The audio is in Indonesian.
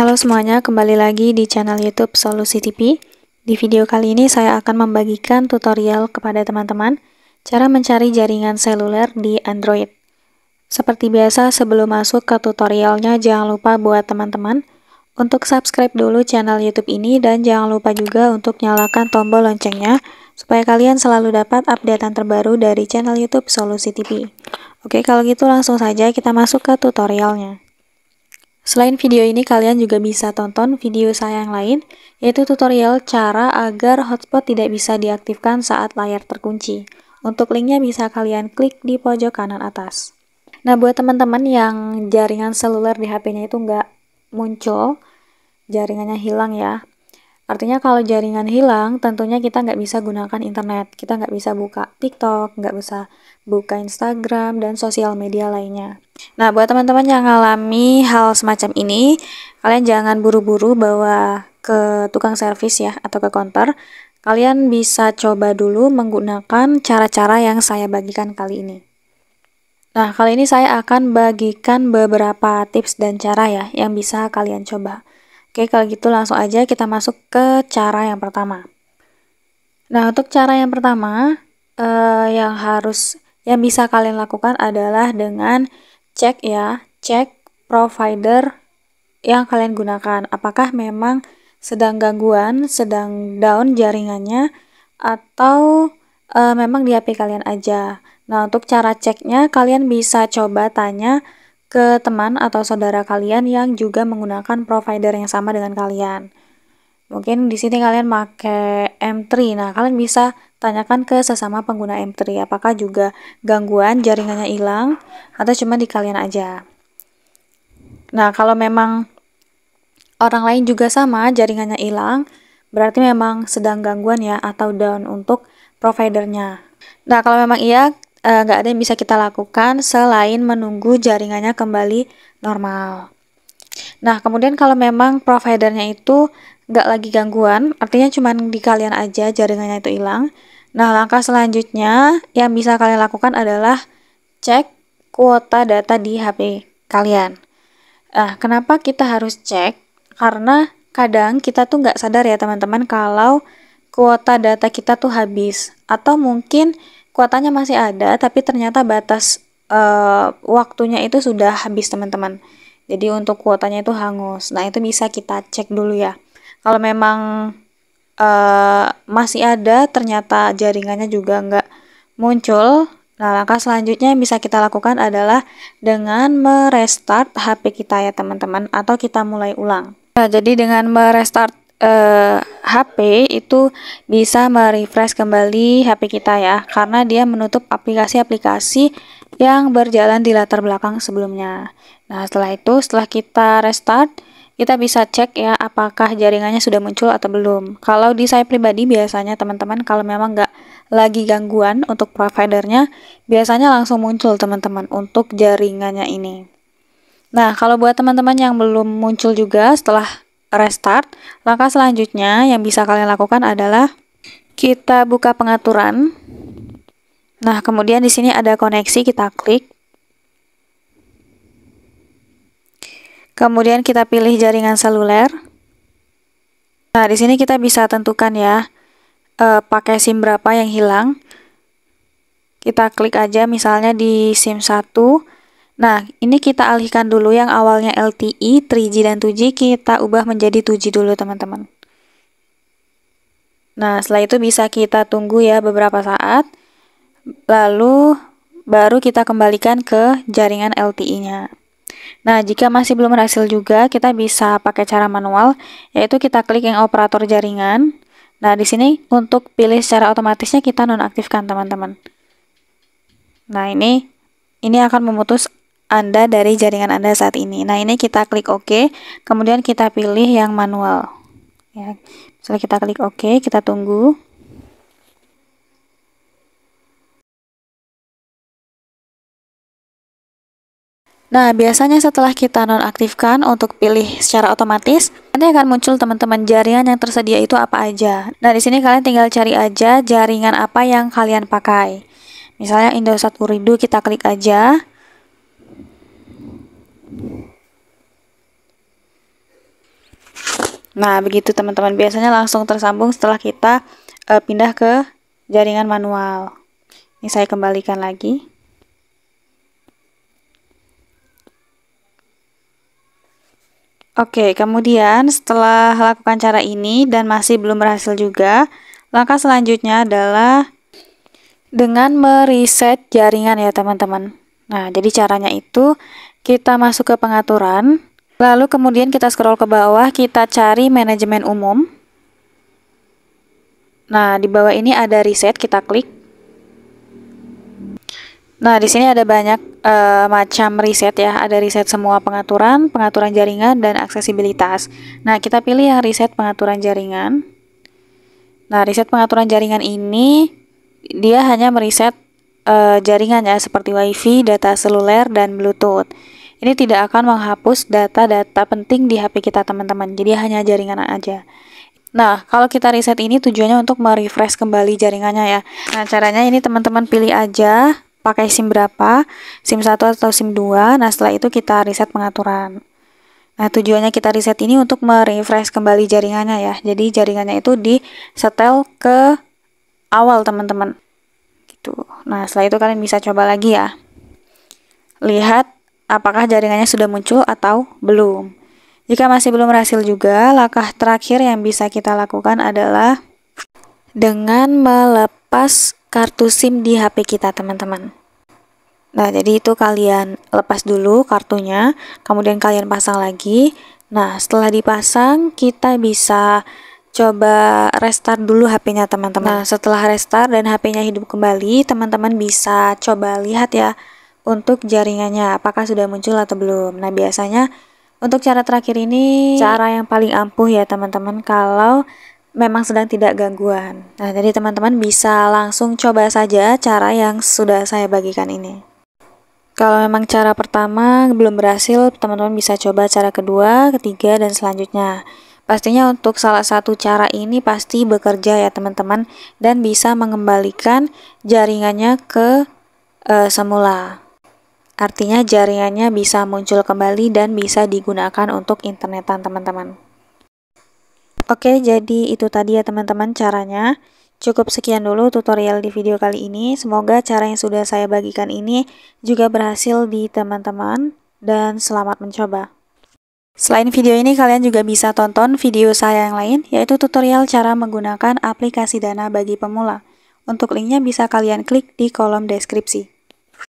Halo semuanya, kembali lagi di channel YouTube Solusi TV. Di video kali ini saya akan membagikan tutorial kepada teman-teman cara mencari jaringan seluler di Android. Seperti biasa, sebelum masuk ke tutorialnya jangan lupa buat teman-teman untuk subscribe dulu channel YouTube ini dan jangan lupa juga untuk nyalakan tombol loncengnya supaya kalian selalu dapat updatean terbaru dari channel YouTube Solusi TV. Oke, kalau gitu langsung saja kita masuk ke tutorialnya. Selain video ini, kalian juga bisa tonton video saya yang lain, yaitu tutorial cara agar hotspot tidak bisa diaktifkan saat layar terkunci. Untuk linknya bisa kalian klik di pojok kanan atas. Nah, buat teman-teman yang jaringan seluler di HP-nya itu nggak muncul, jaringannya hilang ya, Artinya kalau jaringan hilang, tentunya kita nggak bisa gunakan internet, kita nggak bisa buka TikTok, nggak bisa buka Instagram, dan sosial media lainnya. Nah, buat teman-teman yang ngalami hal semacam ini, kalian jangan buru-buru bawa ke tukang servis ya, atau ke konter. Kalian bisa coba dulu menggunakan cara-cara yang saya bagikan kali ini. Nah, kali ini saya akan bagikan beberapa tips dan cara ya, yang bisa kalian coba. Oke, kalau gitu langsung aja kita masuk ke cara yang pertama. Nah, untuk cara yang pertama eh, yang harus yang bisa kalian lakukan adalah dengan cek ya, cek provider yang kalian gunakan. Apakah memang sedang gangguan, sedang down jaringannya, atau eh, memang di HP kalian aja. Nah, untuk cara ceknya, kalian bisa coba tanya ke teman atau saudara kalian yang juga menggunakan provider yang sama dengan kalian. Mungkin di sini kalian pakai M3. Nah, kalian bisa tanyakan ke sesama pengguna M3 apakah juga gangguan jaringannya hilang atau cuma di kalian aja. Nah, kalau memang orang lain juga sama jaringannya hilang, berarti memang sedang gangguan ya atau down untuk providernya. Nah, kalau memang iya, Eh, nggak uh, ada yang bisa kita lakukan selain menunggu jaringannya kembali normal. Nah, kemudian kalau memang providernya itu nggak lagi gangguan, artinya cuma di kalian aja jaringannya itu hilang. Nah, langkah selanjutnya yang bisa kalian lakukan adalah cek kuota data di HP kalian. Nah, kenapa kita harus cek? Karena kadang kita tuh nggak sadar ya teman-teman kalau kuota data kita tuh habis atau mungkin kuotanya masih ada tapi ternyata batas uh, waktunya itu sudah habis teman-teman jadi untuk kuotanya itu hangus nah itu bisa kita cek dulu ya kalau memang uh, masih ada ternyata jaringannya juga nggak muncul Nah, langkah selanjutnya yang bisa kita lakukan adalah dengan merestart HP kita ya, teman-teman, atau kita mulai ulang. Nah, jadi dengan merestart eh, HP itu bisa merefresh kembali HP kita ya karena dia menutup aplikasi-aplikasi yang berjalan di latar belakang sebelumnya nah setelah itu setelah kita restart kita bisa cek ya apakah jaringannya sudah muncul atau belum kalau di saya pribadi biasanya teman-teman kalau memang nggak lagi gangguan untuk providernya biasanya langsung muncul teman-teman untuk jaringannya ini nah kalau buat teman-teman yang belum muncul juga setelah restart, langkah selanjutnya yang bisa kalian lakukan adalah kita buka pengaturan. Nah, kemudian di sini ada koneksi, kita klik. Kemudian kita pilih jaringan seluler. Nah, di sini kita bisa tentukan ya e, pakai SIM berapa yang hilang. Kita klik aja misalnya di SIM 1 Nah, ini kita alihkan dulu yang awalnya LTE, 3G dan 2G, kita ubah menjadi 2G dulu teman-teman. Nah, setelah itu bisa kita tunggu ya beberapa saat, lalu baru kita kembalikan ke jaringan LTE-nya. Nah, jika masih belum berhasil juga, kita bisa pakai cara manual, yaitu kita klik yang operator jaringan. Nah, di sini untuk pilih secara otomatisnya kita nonaktifkan, teman-teman. Nah, ini ini akan memutus anda dari jaringan Anda saat ini. Nah, ini kita klik OK, kemudian kita pilih yang manual. Ya, setelah kita klik OK, kita tunggu. Nah, biasanya setelah kita nonaktifkan untuk pilih secara otomatis, nanti akan muncul teman-teman jaringan yang tersedia itu apa aja. Nah, di sini kalian tinggal cari aja jaringan apa yang kalian pakai. Misalnya Indosat Uridu kita klik aja. Nah, begitu teman-teman. Biasanya langsung tersambung setelah kita e, pindah ke jaringan manual. Ini saya kembalikan lagi. Oke, kemudian setelah lakukan cara ini dan masih belum berhasil juga, langkah selanjutnya adalah dengan mereset jaringan ya teman-teman. Nah, jadi caranya itu kita masuk ke pengaturan, Lalu kemudian kita scroll ke bawah, kita cari manajemen umum. Nah, di bawah ini ada reset kita klik. Nah, di sini ada banyak e, macam reset ya. Ada reset semua pengaturan, pengaturan jaringan, dan aksesibilitas. Nah, kita pilih yang reset pengaturan jaringan. Nah, reset pengaturan jaringan ini dia hanya meriset jaringannya eh, jaringannya seperti WiFi, data seluler, dan Bluetooth. Ini tidak akan menghapus data-data penting di HP kita teman-teman, jadi hanya jaringan aja. Nah, kalau kita reset ini tujuannya untuk merefresh kembali jaringannya ya. Nah, caranya ini teman-teman pilih aja pakai SIM berapa, SIM 1 atau SIM 2. Nah, setelah itu kita reset pengaturan. Nah, tujuannya kita reset ini untuk merefresh kembali jaringannya ya. Jadi jaringannya itu di setel ke awal, teman-teman. Gitu. Nah, setelah itu kalian bisa coba lagi ya. Lihat apakah jaringannya sudah muncul atau belum. Jika masih belum berhasil juga, langkah terakhir yang bisa kita lakukan adalah dengan melepas kartu SIM di HP kita, teman-teman. Nah, jadi itu kalian lepas dulu kartunya, kemudian kalian pasang lagi. Nah, setelah dipasang, kita bisa coba restart dulu HP-nya, teman-teman. Nah, setelah restart dan HP-nya hidup kembali, teman-teman bisa coba lihat ya untuk jaringannya, apakah sudah muncul atau belum. Nah, biasanya untuk cara terakhir ini cara yang paling ampuh ya teman-teman kalau memang sedang tidak gangguan. Nah, jadi teman-teman bisa langsung coba saja cara yang sudah saya bagikan ini. Kalau memang cara pertama belum berhasil, teman-teman bisa coba cara kedua, ketiga, dan selanjutnya. Pastinya untuk salah satu cara ini pasti bekerja ya teman-teman dan bisa mengembalikan jaringannya ke e, semula. Artinya jaringannya bisa muncul kembali dan bisa digunakan untuk internetan teman-teman. Oke, jadi itu tadi ya teman-teman caranya. Cukup sekian dulu tutorial di video kali ini. Semoga cara yang sudah saya bagikan ini juga berhasil di teman-teman dan selamat mencoba. Selain video ini, kalian juga bisa tonton video saya yang lain, yaitu tutorial cara menggunakan aplikasi Dana bagi pemula. Untuk linknya bisa kalian klik di kolom deskripsi.